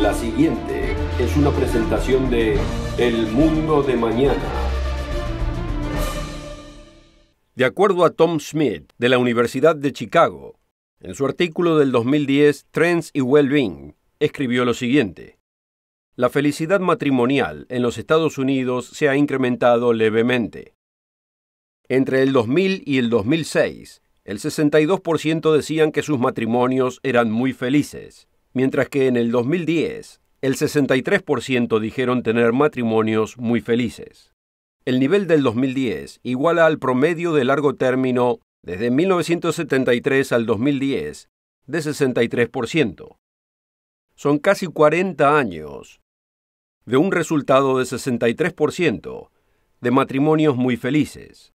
La siguiente es una presentación de El Mundo de Mañana. De acuerdo a Tom Smith, de la Universidad de Chicago, en su artículo del 2010, Trends y Wellbeing, escribió lo siguiente. La felicidad matrimonial en los Estados Unidos se ha incrementado levemente. Entre el 2000 y el 2006, el 62% decían que sus matrimonios eran muy felices, mientras que en el 2010 el 63% dijeron tener matrimonios muy felices. El nivel del 2010 iguala al promedio de largo término desde 1973 al 2010 de 63%. Son casi 40 años de un resultado de 63% de matrimonios muy felices.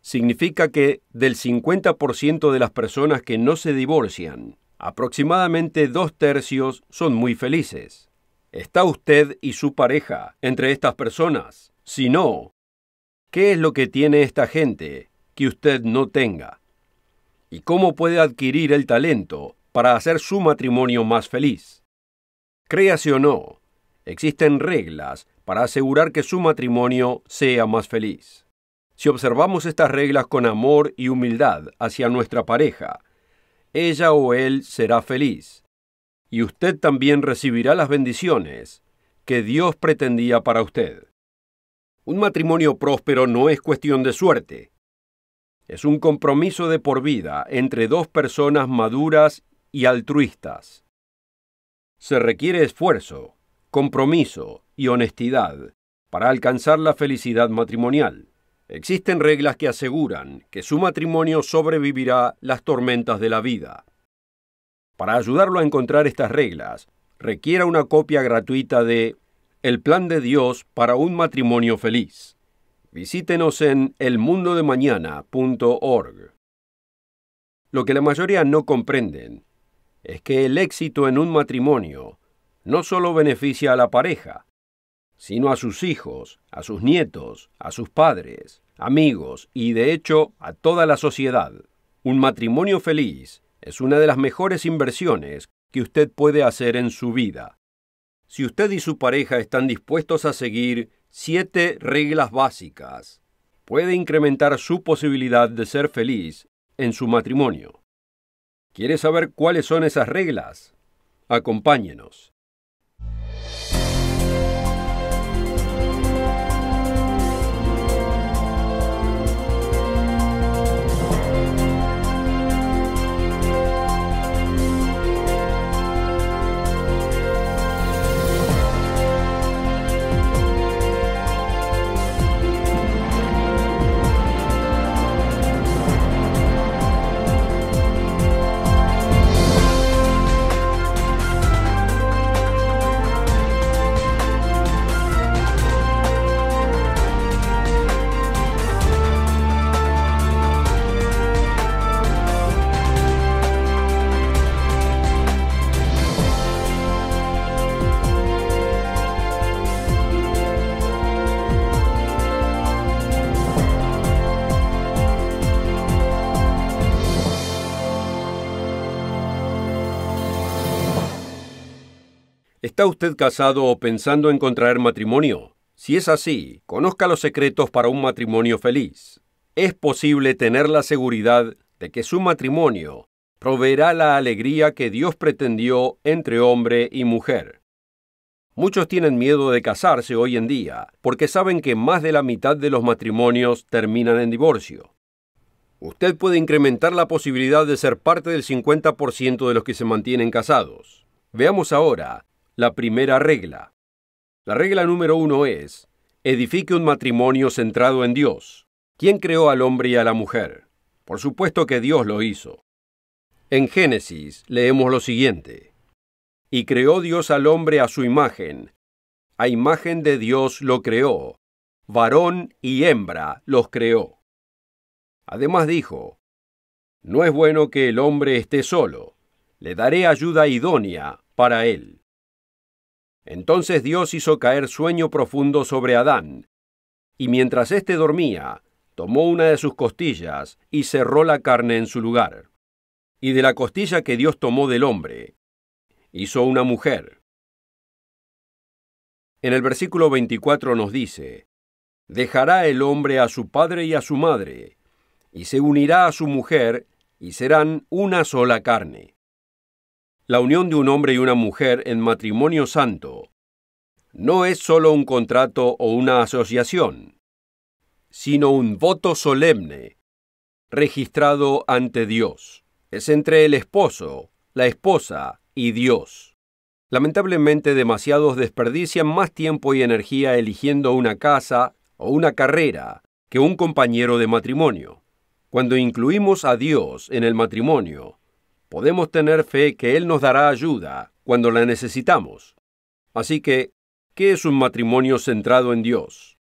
Significa que del 50% de las personas que no se divorcian, aproximadamente dos tercios son muy felices. ¿Está usted y su pareja entre estas personas? Si no, ¿qué es lo que tiene esta gente que usted no tenga? ¿Y cómo puede adquirir el talento para hacer su matrimonio más feliz? Créase o no, existen reglas para asegurar que su matrimonio sea más feliz. Si observamos estas reglas con amor y humildad hacia nuestra pareja, ella o él será feliz. Y usted también recibirá las bendiciones que Dios pretendía para usted. Un matrimonio próspero no es cuestión de suerte. Es un compromiso de por vida entre dos personas maduras y altruistas. Se requiere esfuerzo, compromiso y honestidad para alcanzar la felicidad matrimonial. Existen reglas que aseguran que su matrimonio sobrevivirá las tormentas de la vida. Para ayudarlo a encontrar estas reglas, requiera una copia gratuita de El plan de Dios para un matrimonio feliz. Visítenos en elmundodemañana.org. Lo que la mayoría no comprenden es que el éxito en un matrimonio no solo beneficia a la pareja, sino a sus hijos, a sus nietos, a sus padres, amigos y de hecho a toda la sociedad. Un matrimonio feliz es una de las mejores inversiones que usted puede hacer en su vida. Si usted y su pareja están dispuestos a seguir siete reglas básicas, puede incrementar su posibilidad de ser feliz en su matrimonio. ¿Quiere saber cuáles son esas reglas? Acompáñenos. ¿Está usted casado o pensando en contraer matrimonio? Si es así, conozca los secretos para un matrimonio feliz. Es posible tener la seguridad de que su matrimonio proveerá la alegría que Dios pretendió entre hombre y mujer. Muchos tienen miedo de casarse hoy en día porque saben que más de la mitad de los matrimonios terminan en divorcio. Usted puede incrementar la posibilidad de ser parte del 50% de los que se mantienen casados. Veamos ahora la primera regla. La regla número uno es, edifique un matrimonio centrado en Dios. ¿Quién creó al hombre y a la mujer? Por supuesto que Dios lo hizo. En Génesis leemos lo siguiente. Y creó Dios al hombre a su imagen. A imagen de Dios lo creó. Varón y hembra los creó. Además dijo, No es bueno que el hombre esté solo. Le daré ayuda idónea para él. Entonces Dios hizo caer sueño profundo sobre Adán, y mientras éste dormía, tomó una de sus costillas y cerró la carne en su lugar. Y de la costilla que Dios tomó del hombre, hizo una mujer. En el versículo 24 nos dice, Dejará el hombre a su padre y a su madre, y se unirá a su mujer, y serán una sola carne la unión de un hombre y una mujer en matrimonio santo no es solo un contrato o una asociación, sino un voto solemne registrado ante Dios. Es entre el esposo, la esposa y Dios. Lamentablemente demasiados desperdician más tiempo y energía eligiendo una casa o una carrera que un compañero de matrimonio. Cuando incluimos a Dios en el matrimonio, podemos tener fe que Él nos dará ayuda cuando la necesitamos. Así que, ¿qué es un matrimonio centrado en Dios?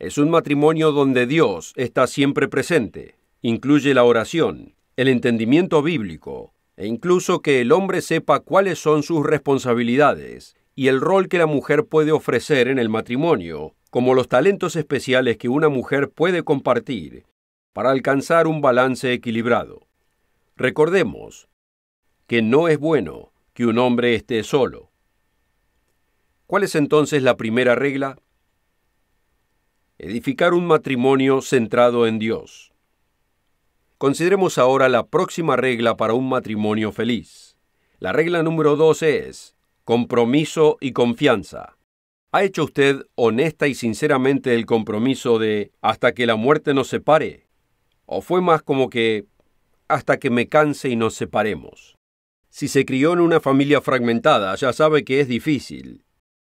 Es un matrimonio donde Dios está siempre presente. Incluye la oración, el entendimiento bíblico, e incluso que el hombre sepa cuáles son sus responsabilidades y el rol que la mujer puede ofrecer en el matrimonio, como los talentos especiales que una mujer puede compartir para alcanzar un balance equilibrado. Recordemos, que no es bueno que un hombre esté solo. ¿Cuál es entonces la primera regla? Edificar un matrimonio centrado en Dios. Consideremos ahora la próxima regla para un matrimonio feliz. La regla número dos es compromiso y confianza. ¿Ha hecho usted honesta y sinceramente el compromiso de hasta que la muerte nos separe? ¿O fue más como que hasta que me canse y nos separemos? Si se crió en una familia fragmentada, ya sabe que es difícil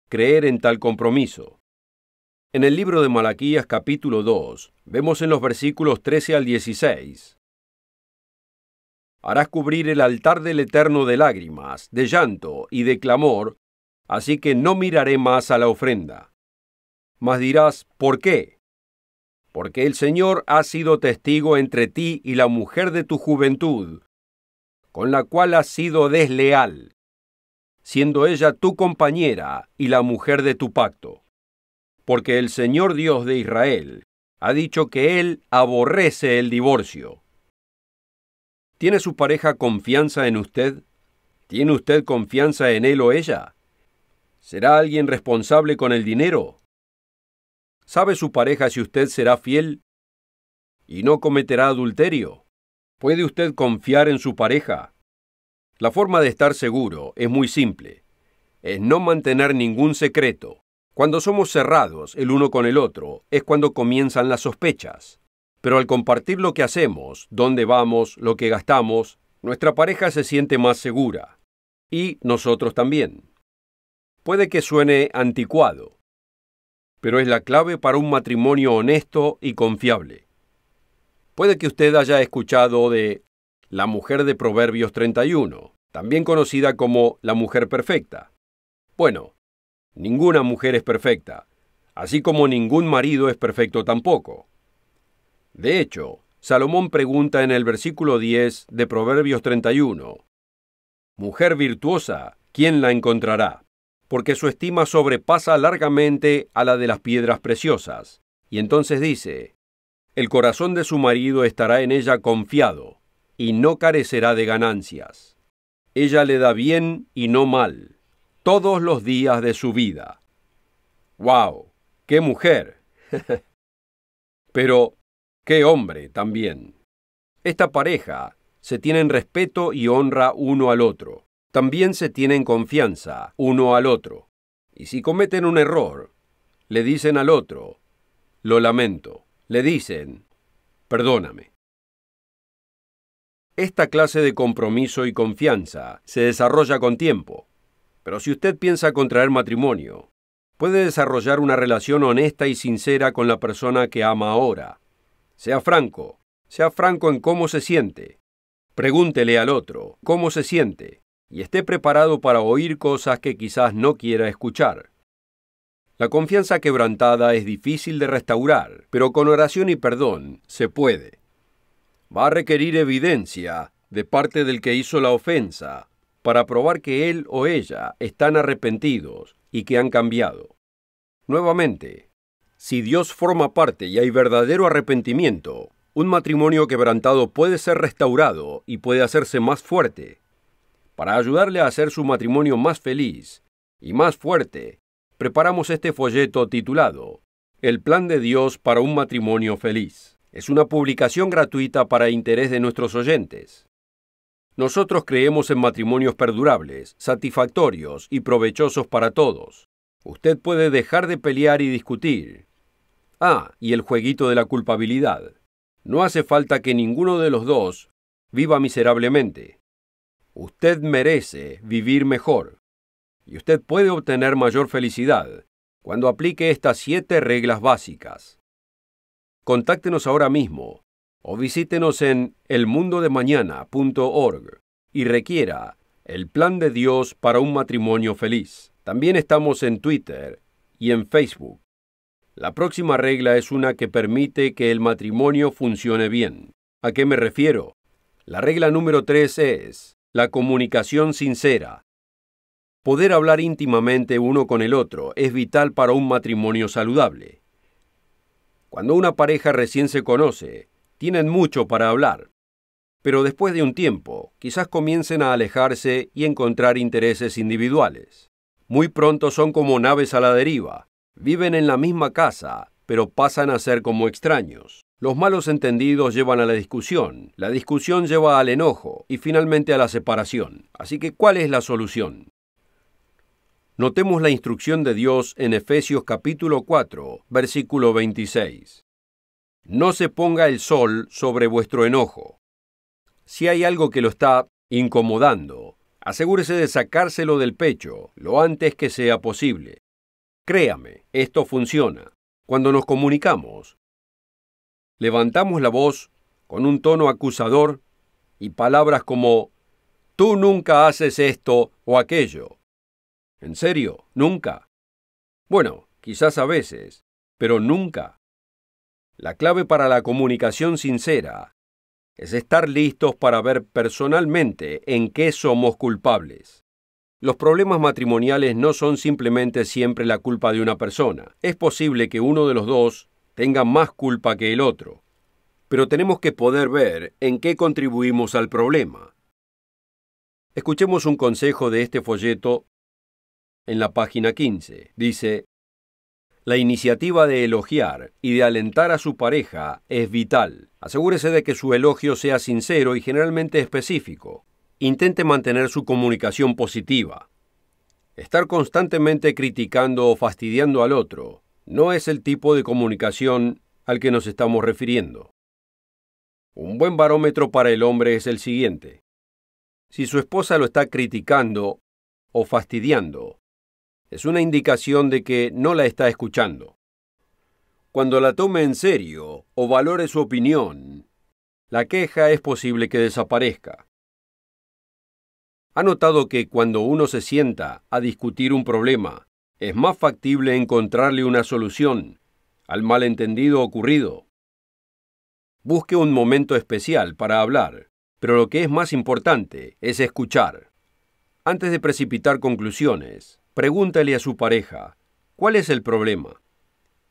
creer en tal compromiso. En el libro de Malaquías capítulo 2, vemos en los versículos 13 al 16. Harás cubrir el altar del Eterno de lágrimas, de llanto y de clamor, así que no miraré más a la ofrenda. Mas dirás, ¿por qué? Porque el Señor ha sido testigo entre ti y la mujer de tu juventud, con la cual has sido desleal, siendo ella tu compañera y la mujer de tu pacto. Porque el Señor Dios de Israel ha dicho que Él aborrece el divorcio. ¿Tiene su pareja confianza en usted? ¿Tiene usted confianza en él o ella? ¿Será alguien responsable con el dinero? ¿Sabe su pareja si usted será fiel y no cometerá adulterio? ¿Puede usted confiar en su pareja? La forma de estar seguro es muy simple. Es no mantener ningún secreto. Cuando somos cerrados el uno con el otro es cuando comienzan las sospechas. Pero al compartir lo que hacemos, dónde vamos, lo que gastamos, nuestra pareja se siente más segura. Y nosotros también. Puede que suene anticuado, pero es la clave para un matrimonio honesto y confiable. Puede que usted haya escuchado de la mujer de Proverbios 31, también conocida como la mujer perfecta. Bueno, ninguna mujer es perfecta, así como ningún marido es perfecto tampoco. De hecho, Salomón pregunta en el versículo 10 de Proverbios 31, Mujer virtuosa, ¿quién la encontrará? Porque su estima sobrepasa largamente a la de las piedras preciosas. Y entonces dice, el corazón de su marido estará en ella confiado, y no carecerá de ganancias. Ella le da bien y no mal, todos los días de su vida. ¡Wow! ¡Qué mujer! Pero, qué hombre también. Esta pareja se tienen respeto y honra uno al otro. También se tienen confianza uno al otro. Y si cometen un error, le dicen al otro, lo lamento le dicen, perdóname. Esta clase de compromiso y confianza se desarrolla con tiempo, pero si usted piensa contraer matrimonio, puede desarrollar una relación honesta y sincera con la persona que ama ahora. Sea franco, sea franco en cómo se siente. Pregúntele al otro cómo se siente y esté preparado para oír cosas que quizás no quiera escuchar. La confianza quebrantada es difícil de restaurar, pero con oración y perdón se puede. Va a requerir evidencia de parte del que hizo la ofensa para probar que él o ella están arrepentidos y que han cambiado. Nuevamente, si Dios forma parte y hay verdadero arrepentimiento, un matrimonio quebrantado puede ser restaurado y puede hacerse más fuerte. Para ayudarle a hacer su matrimonio más feliz y más fuerte, preparamos este folleto titulado El plan de Dios para un matrimonio feliz. Es una publicación gratuita para interés de nuestros oyentes. Nosotros creemos en matrimonios perdurables, satisfactorios y provechosos para todos. Usted puede dejar de pelear y discutir. Ah, y el jueguito de la culpabilidad. No hace falta que ninguno de los dos viva miserablemente. Usted merece vivir mejor y usted puede obtener mayor felicidad cuando aplique estas siete reglas básicas. Contáctenos ahora mismo o visítenos en elmundodemañana.org y requiera el plan de Dios para un matrimonio feliz. También estamos en Twitter y en Facebook. La próxima regla es una que permite que el matrimonio funcione bien. ¿A qué me refiero? La regla número tres es la comunicación sincera. Poder hablar íntimamente uno con el otro es vital para un matrimonio saludable. Cuando una pareja recién se conoce, tienen mucho para hablar. Pero después de un tiempo, quizás comiencen a alejarse y encontrar intereses individuales. Muy pronto son como naves a la deriva. Viven en la misma casa, pero pasan a ser como extraños. Los malos entendidos llevan a la discusión, la discusión lleva al enojo y finalmente a la separación. Así que, ¿cuál es la solución? Notemos la instrucción de Dios en Efesios capítulo 4, versículo 26. No se ponga el sol sobre vuestro enojo. Si hay algo que lo está incomodando, asegúrese de sacárselo del pecho lo antes que sea posible. Créame, esto funciona. Cuando nos comunicamos, levantamos la voz con un tono acusador y palabras como, tú nunca haces esto o aquello en serio, nunca. Bueno, quizás a veces, pero nunca. La clave para la comunicación sincera es estar listos para ver personalmente en qué somos culpables. Los problemas matrimoniales no son simplemente siempre la culpa de una persona. Es posible que uno de los dos tenga más culpa que el otro. Pero tenemos que poder ver en qué contribuimos al problema. Escuchemos un consejo de este folleto en la página 15. Dice, la iniciativa de elogiar y de alentar a su pareja es vital. Asegúrese de que su elogio sea sincero y generalmente específico. Intente mantener su comunicación positiva. Estar constantemente criticando o fastidiando al otro no es el tipo de comunicación al que nos estamos refiriendo. Un buen barómetro para el hombre es el siguiente. Si su esposa lo está criticando o fastidiando, es una indicación de que no la está escuchando. Cuando la tome en serio o valore su opinión, la queja es posible que desaparezca. ¿Ha notado que cuando uno se sienta a discutir un problema, es más factible encontrarle una solución al malentendido ocurrido? Busque un momento especial para hablar, pero lo que es más importante es escuchar. Antes de precipitar conclusiones, pregúntale a su pareja, ¿cuál es el problema?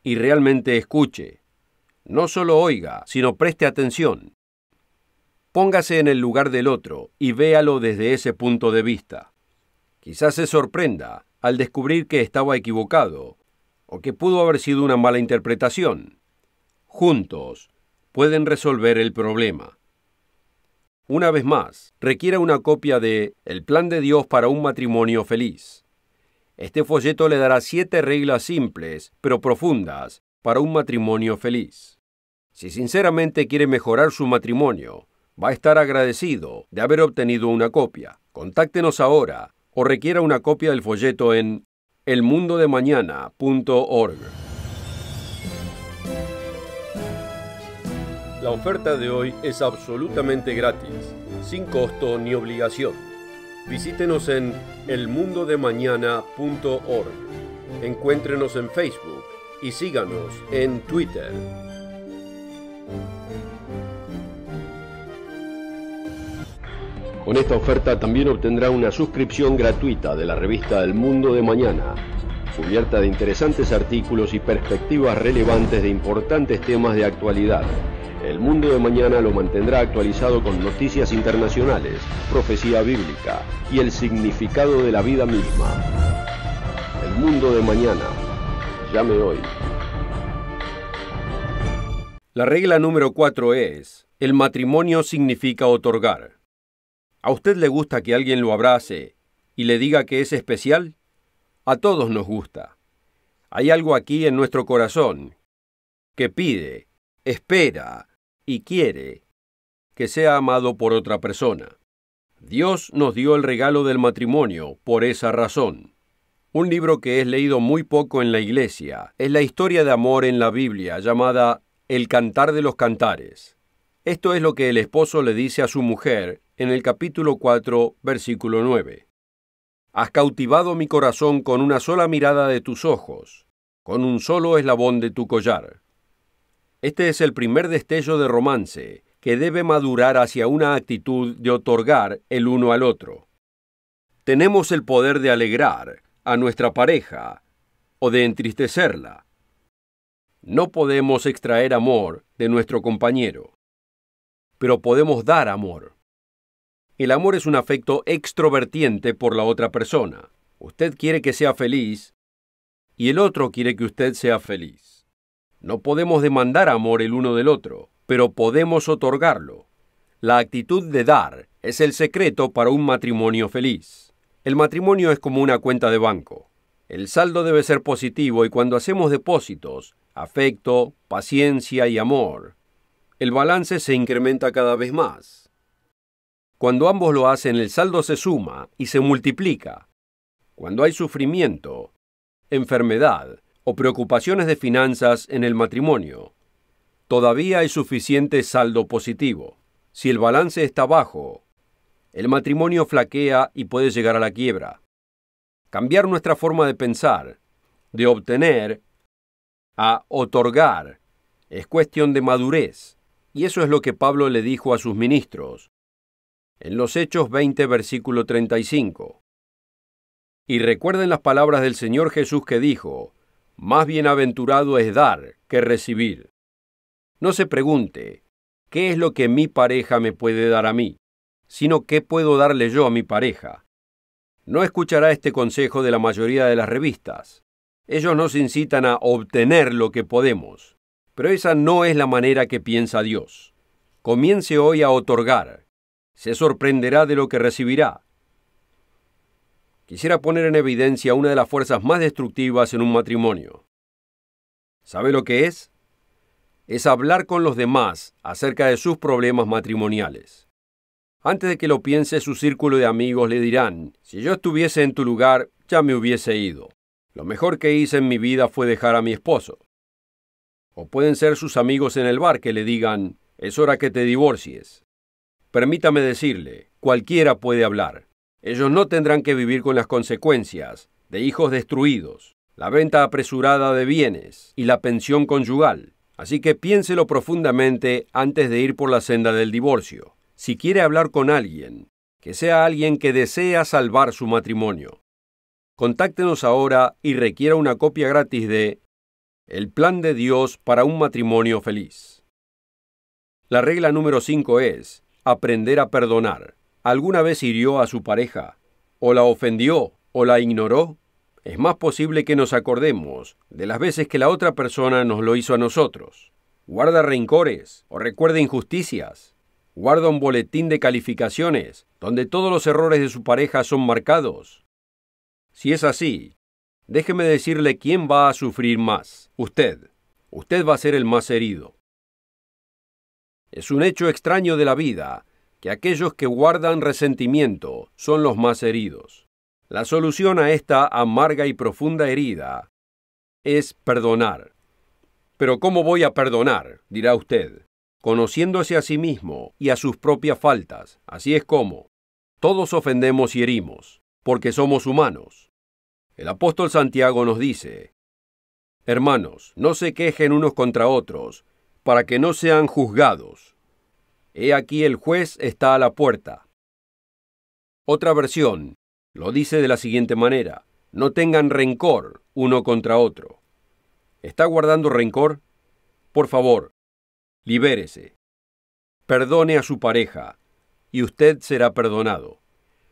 Y realmente escuche. No solo oiga, sino preste atención. Póngase en el lugar del otro y véalo desde ese punto de vista. Quizás se sorprenda al descubrir que estaba equivocado o que pudo haber sido una mala interpretación. Juntos pueden resolver el problema. Una vez más, requiera una copia de El plan de Dios para un matrimonio feliz. Este folleto le dará siete reglas simples, pero profundas, para un matrimonio feliz. Si sinceramente quiere mejorar su matrimonio, va a estar agradecido de haber obtenido una copia. Contáctenos ahora o requiera una copia del folleto en elmundodemañana.org. La oferta de hoy es absolutamente gratis, sin costo ni obligación. Visítenos en elmundodemañana.org. Encuéntrenos en Facebook y síganos en Twitter. Con esta oferta también obtendrá una suscripción gratuita de la revista El Mundo de Mañana, cubierta de interesantes artículos y perspectivas relevantes de importantes temas de actualidad el mundo de mañana lo mantendrá actualizado con noticias internacionales, profecía bíblica y el significado de la vida misma. El mundo de mañana. Llame hoy. La regla número 4 es, el matrimonio significa otorgar. ¿A usted le gusta que alguien lo abrace y le diga que es especial? A todos nos gusta. Hay algo aquí en nuestro corazón que pide, espera, y quiere que sea amado por otra persona. Dios nos dio el regalo del matrimonio por esa razón. Un libro que es leído muy poco en la iglesia es la historia de amor en la Biblia llamada El Cantar de los Cantares. Esto es lo que el esposo le dice a su mujer en el capítulo 4, versículo 9. Has cautivado mi corazón con una sola mirada de tus ojos, con un solo eslabón de tu collar. Este es el primer destello de romance, que debe madurar hacia una actitud de otorgar el uno al otro. Tenemos el poder de alegrar a nuestra pareja o de entristecerla. No podemos extraer amor de nuestro compañero, pero podemos dar amor. El amor es un afecto extrovertiente por la otra persona. Usted quiere que sea feliz y el otro quiere que usted sea feliz. No podemos demandar amor el uno del otro, pero podemos otorgarlo. La actitud de dar es el secreto para un matrimonio feliz. El matrimonio es como una cuenta de banco. El saldo debe ser positivo y cuando hacemos depósitos, afecto, paciencia y amor, el balance se incrementa cada vez más. Cuando ambos lo hacen, el saldo se suma y se multiplica. Cuando hay sufrimiento, enfermedad, o preocupaciones de finanzas en el matrimonio. Todavía hay suficiente saldo positivo. Si el balance está bajo, el matrimonio flaquea y puede llegar a la quiebra. Cambiar nuestra forma de pensar, de obtener a otorgar, es cuestión de madurez, y eso es lo que Pablo le dijo a sus ministros. En los Hechos 20, versículo 35. Y recuerden las palabras del Señor Jesús que dijo, más bienaventurado es dar que recibir. No se pregunte, ¿qué es lo que mi pareja me puede dar a mí? Sino, ¿qué puedo darle yo a mi pareja? No escuchará este consejo de la mayoría de las revistas. Ellos nos incitan a obtener lo que podemos, pero esa no es la manera que piensa Dios. Comience hoy a otorgar. Se sorprenderá de lo que recibirá quisiera poner en evidencia una de las fuerzas más destructivas en un matrimonio. ¿Sabe lo que es? Es hablar con los demás acerca de sus problemas matrimoniales. Antes de que lo piense, su círculo de amigos le dirán, si yo estuviese en tu lugar, ya me hubiese ido. Lo mejor que hice en mi vida fue dejar a mi esposo. O pueden ser sus amigos en el bar que le digan, es hora que te divorcies. Permítame decirle, cualquiera puede hablar. Ellos no tendrán que vivir con las consecuencias de hijos destruidos, la venta apresurada de bienes y la pensión conyugal. Así que piénselo profundamente antes de ir por la senda del divorcio, si quiere hablar con alguien, que sea alguien que desea salvar su matrimonio. Contáctenos ahora y requiera una copia gratis de El plan de Dios para un matrimonio feliz. La regla número 5 es aprender a perdonar alguna vez hirió a su pareja, o la ofendió, o la ignoró, es más posible que nos acordemos de las veces que la otra persona nos lo hizo a nosotros. Guarda rencores o recuerda injusticias. Guarda un boletín de calificaciones donde todos los errores de su pareja son marcados. Si es así, déjeme decirle quién va a sufrir más. Usted. Usted va a ser el más herido. Es un hecho extraño de la vida y aquellos que guardan resentimiento son los más heridos. La solución a esta amarga y profunda herida es perdonar. Pero ¿cómo voy a perdonar? dirá usted, conociéndose a sí mismo y a sus propias faltas. Así es como. Todos ofendemos y herimos, porque somos humanos. El apóstol Santiago nos dice, Hermanos, no se quejen unos contra otros, para que no sean juzgados. He aquí el juez está a la puerta. Otra versión lo dice de la siguiente manera. No tengan rencor uno contra otro. ¿Está guardando rencor? Por favor, libérese. Perdone a su pareja y usted será perdonado.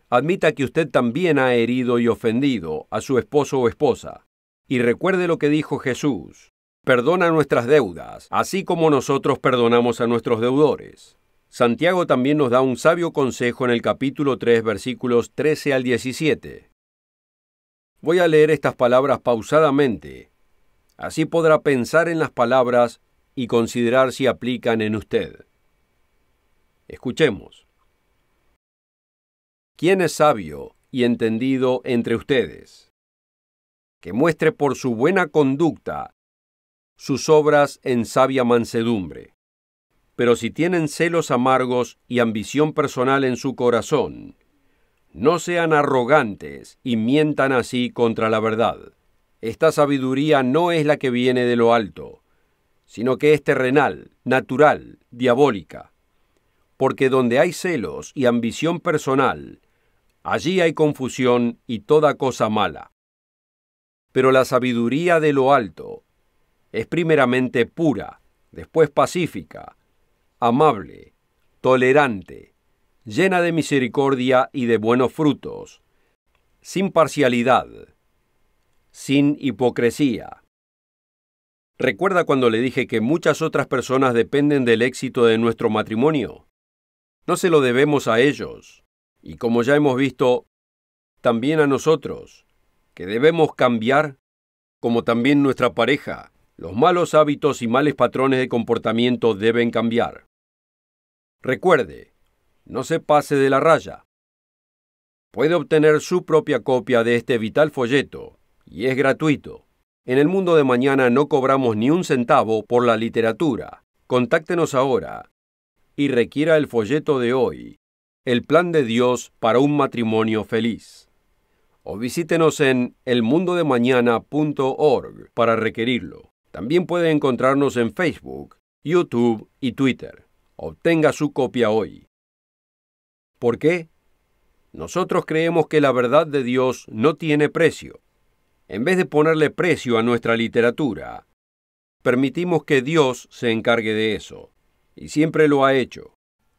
Admita que usted también ha herido y ofendido a su esposo o esposa. Y recuerde lo que dijo Jesús. Perdona nuestras deudas, así como nosotros perdonamos a nuestros deudores. Santiago también nos da un sabio consejo en el capítulo 3, versículos 13 al 17. Voy a leer estas palabras pausadamente. Así podrá pensar en las palabras y considerar si aplican en usted. Escuchemos. ¿Quién es sabio y entendido entre ustedes? Que muestre por su buena conducta sus obras en sabia mansedumbre pero si tienen celos amargos y ambición personal en su corazón, no sean arrogantes y mientan así contra la verdad. Esta sabiduría no es la que viene de lo alto, sino que es terrenal, natural, diabólica. Porque donde hay celos y ambición personal, allí hay confusión y toda cosa mala. Pero la sabiduría de lo alto es primeramente pura, después pacífica, amable, tolerante, llena de misericordia y de buenos frutos, sin parcialidad, sin hipocresía. ¿Recuerda cuando le dije que muchas otras personas dependen del éxito de nuestro matrimonio? No se lo debemos a ellos, y como ya hemos visto, también a nosotros, que debemos cambiar, como también nuestra pareja. Los malos hábitos y males patrones de comportamiento deben cambiar. Recuerde, no se pase de la raya. Puede obtener su propia copia de este vital folleto, y es gratuito. En el mundo de mañana no cobramos ni un centavo por la literatura. Contáctenos ahora y requiera el folleto de hoy, El plan de Dios para un matrimonio feliz. O visítenos en elmundodemañana.org para requerirlo. También puede encontrarnos en Facebook, YouTube y Twitter. Obtenga su copia hoy. ¿Por qué? Nosotros creemos que la verdad de Dios no tiene precio. En vez de ponerle precio a nuestra literatura, permitimos que Dios se encargue de eso. Y siempre lo ha hecho.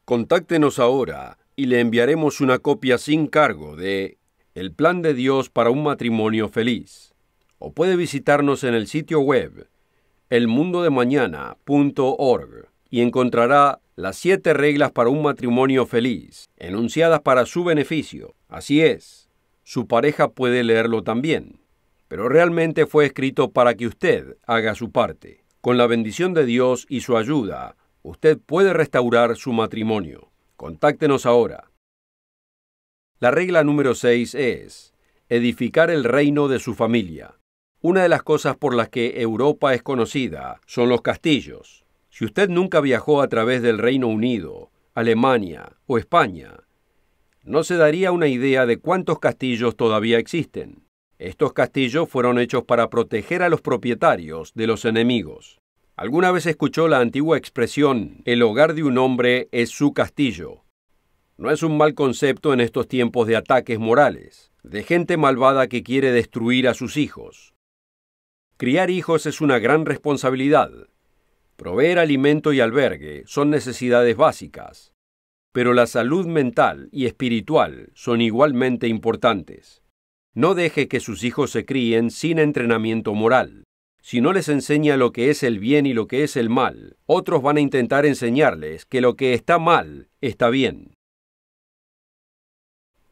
Contáctenos ahora y le enviaremos una copia sin cargo de El plan de Dios para un matrimonio feliz. O puede visitarnos en el sitio web elmundodemañana.org y encontrará las siete reglas para un matrimonio feliz, enunciadas para su beneficio. Así es, su pareja puede leerlo también, pero realmente fue escrito para que usted haga su parte. Con la bendición de Dios y su ayuda, usted puede restaurar su matrimonio. Contáctenos ahora. La regla número seis es edificar el reino de su familia. Una de las cosas por las que Europa es conocida son los castillos. Si usted nunca viajó a través del Reino Unido, Alemania o España, no se daría una idea de cuántos castillos todavía existen. Estos castillos fueron hechos para proteger a los propietarios de los enemigos. ¿Alguna vez escuchó la antigua expresión, el hogar de un hombre es su castillo? No es un mal concepto en estos tiempos de ataques morales, de gente malvada que quiere destruir a sus hijos. Criar hijos es una gran responsabilidad, Proveer alimento y albergue son necesidades básicas, pero la salud mental y espiritual son igualmente importantes. No deje que sus hijos se críen sin entrenamiento moral. Si no les enseña lo que es el bien y lo que es el mal, otros van a intentar enseñarles que lo que está mal está bien.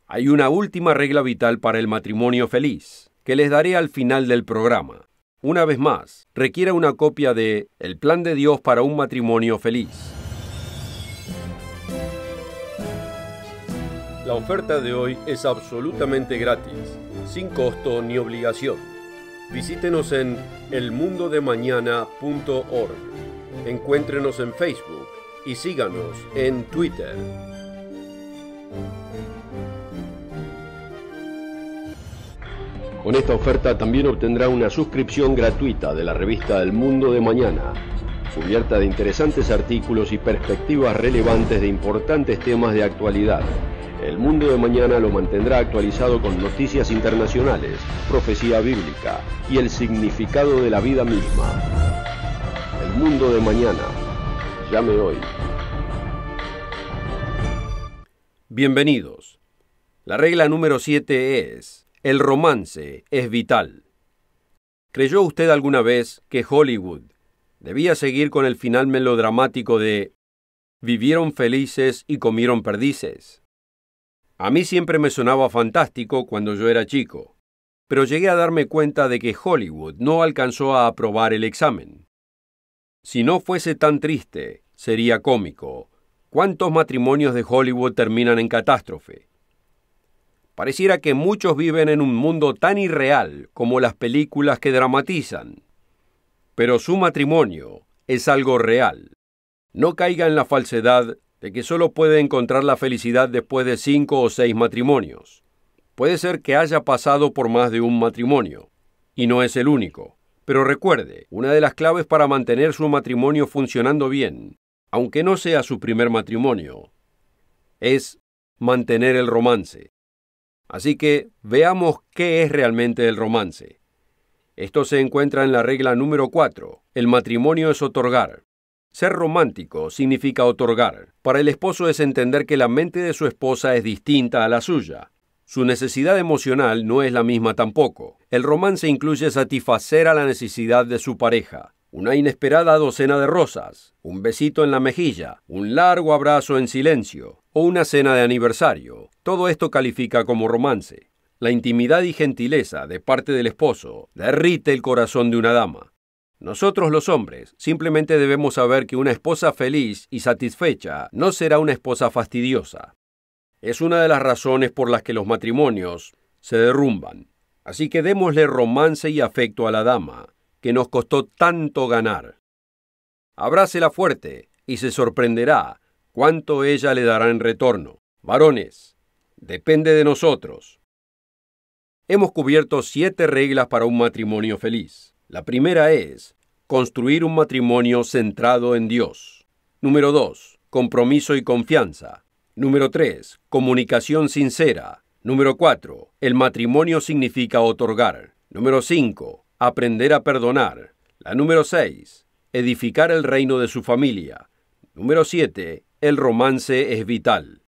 Hay una última regla vital para el matrimonio feliz, que les daré al final del programa una vez más, requiere una copia de El plan de Dios para un matrimonio feliz. La oferta de hoy es absolutamente gratis, sin costo ni obligación. Visítenos en elmundodemañana.org. Encuéntrenos en Facebook y síganos en Twitter. Con esta oferta también obtendrá una suscripción gratuita de la revista El Mundo de Mañana, cubierta de interesantes artículos y perspectivas relevantes de importantes temas de actualidad. El mundo de mañana lo mantendrá actualizado con noticias internacionales, profecía bíblica y el significado de la vida misma. El mundo de mañana. Llame hoy. Bienvenidos. La regla número 7 es, el romance es vital. ¿Creyó usted alguna vez que Hollywood debía seguir con el final melodramático de Vivieron felices y comieron perdices? A mí siempre me sonaba fantástico cuando yo era chico, pero llegué a darme cuenta de que Hollywood no alcanzó a aprobar el examen. Si no fuese tan triste, sería cómico. ¿Cuántos matrimonios de Hollywood terminan en catástrofe? Pareciera que muchos viven en un mundo tan irreal como las películas que dramatizan. Pero su matrimonio es algo real. No caiga en la falsedad de que solo puede encontrar la felicidad después de cinco o seis matrimonios. Puede ser que haya pasado por más de un matrimonio, y no es el único. Pero recuerde, una de las claves para mantener su matrimonio funcionando bien, aunque no sea su primer matrimonio, es mantener el romance. Así que veamos qué es realmente el romance. Esto se encuentra en la regla número 4. El matrimonio es otorgar. Ser romántico significa otorgar. Para el esposo es entender que la mente de su esposa es distinta a la suya. Su necesidad emocional no es la misma tampoco. El romance incluye satisfacer a la necesidad de su pareja. Una inesperada docena de rosas, un besito en la mejilla, un largo abrazo en silencio, o una cena de aniversario, todo esto califica como romance. La intimidad y gentileza de parte del esposo derrite el corazón de una dama. Nosotros los hombres simplemente debemos saber que una esposa feliz y satisfecha no será una esposa fastidiosa. Es una de las razones por las que los matrimonios se derrumban. Así que démosle romance y afecto a la dama, que nos costó tanto ganar. Abrásela fuerte y se sorprenderá cuánto ella le dará en retorno. Varones, depende de nosotros. Hemos cubierto siete reglas para un matrimonio feliz. La primera es construir un matrimonio centrado en Dios. Número dos, Compromiso y confianza. Número 3. Comunicación sincera. Número 4. El matrimonio significa otorgar. Número cinco, Aprender a perdonar. La número 6. Edificar el reino de su familia. Número siete, El romance es vital.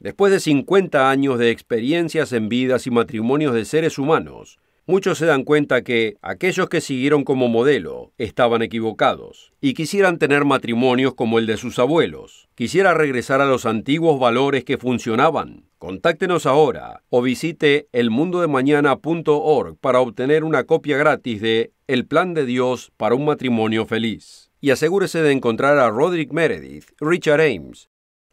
Después de 50 años de experiencias en vidas y matrimonios de seres humanos, muchos se dan cuenta que aquellos que siguieron como modelo estaban equivocados y quisieran tener matrimonios como el de sus abuelos. Quisiera regresar a los antiguos valores que funcionaban. Contáctenos ahora o visite elmundodemañana.org para obtener una copia gratis de El plan de Dios para un matrimonio feliz. Y asegúrese de encontrar a Roderick Meredith, Richard Ames,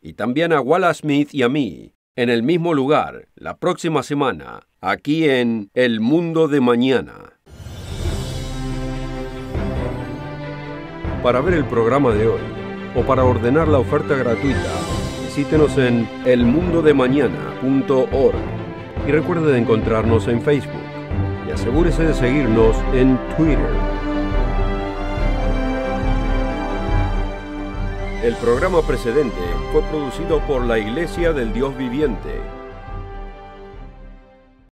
y también a Wallace Smith y a mí, en el mismo lugar, la próxima semana, aquí en El Mundo de Mañana. Para ver el programa de hoy o para ordenar la oferta gratuita, visítenos en elmundodemañana.org y recuerde de encontrarnos en Facebook y asegúrese de seguirnos en Twitter. El programa precedente fue producido por la Iglesia del Dios Viviente